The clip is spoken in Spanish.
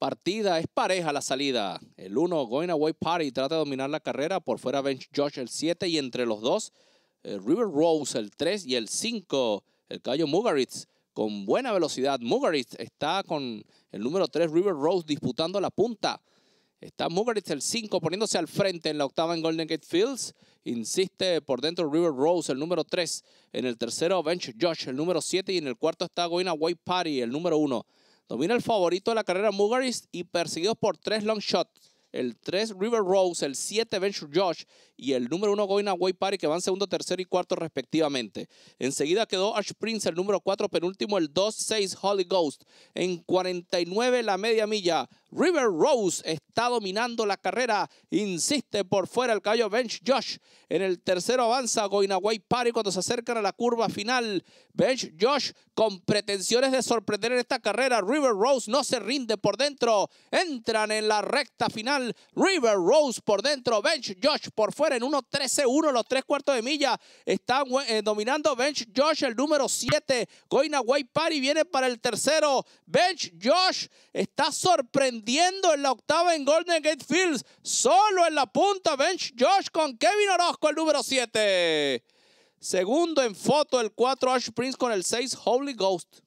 partida es pareja la salida. El 1, Going Away Party, trata de dominar la carrera. Por fuera, Bench Josh el 7. Y entre los dos, eh, River Rose el 3 y el 5. El callo Mugaritz con buena velocidad. Mugaritz está con el número 3, River Rose, disputando la punta. Está Mugaritz el 5 poniéndose al frente en la octava en Golden Gate Fields. Insiste por dentro River Rose, el número 3. En el tercero, Bench Josh, el número 7. Y en el cuarto está Going Away Party, el número 1. Domina el favorito de la carrera Mugaris y perseguidos por tres long shots. El 3 River Rose, el 7 Venture Josh y el número 1 Going Away Party que van segundo, tercero y cuarto respectivamente. Enseguida quedó Ash Prince, el número 4 penúltimo, el 2-6 Holy Ghost. En 49 la media milla, River Rose está dominando la carrera. Insiste por fuera el callo Bench Josh. En el tercero avanza Away Party cuando se acercan a la curva final. Bench Josh con pretensiones de sorprender en esta carrera. River Rose no se rinde por dentro. Entran en la recta final. River Rose por dentro. Bench Josh por fuera en 1-13-1 los tres cuartos de milla. Están eh, dominando Bench Josh el número 7. Away Party viene para el tercero. Bench Josh está sorprendido en la octava en Golden Gate Fields. Solo en la punta bench Josh con Kevin Orozco, el número 7. Segundo en foto el 4 Ash Prince con el 6 Holy Ghost.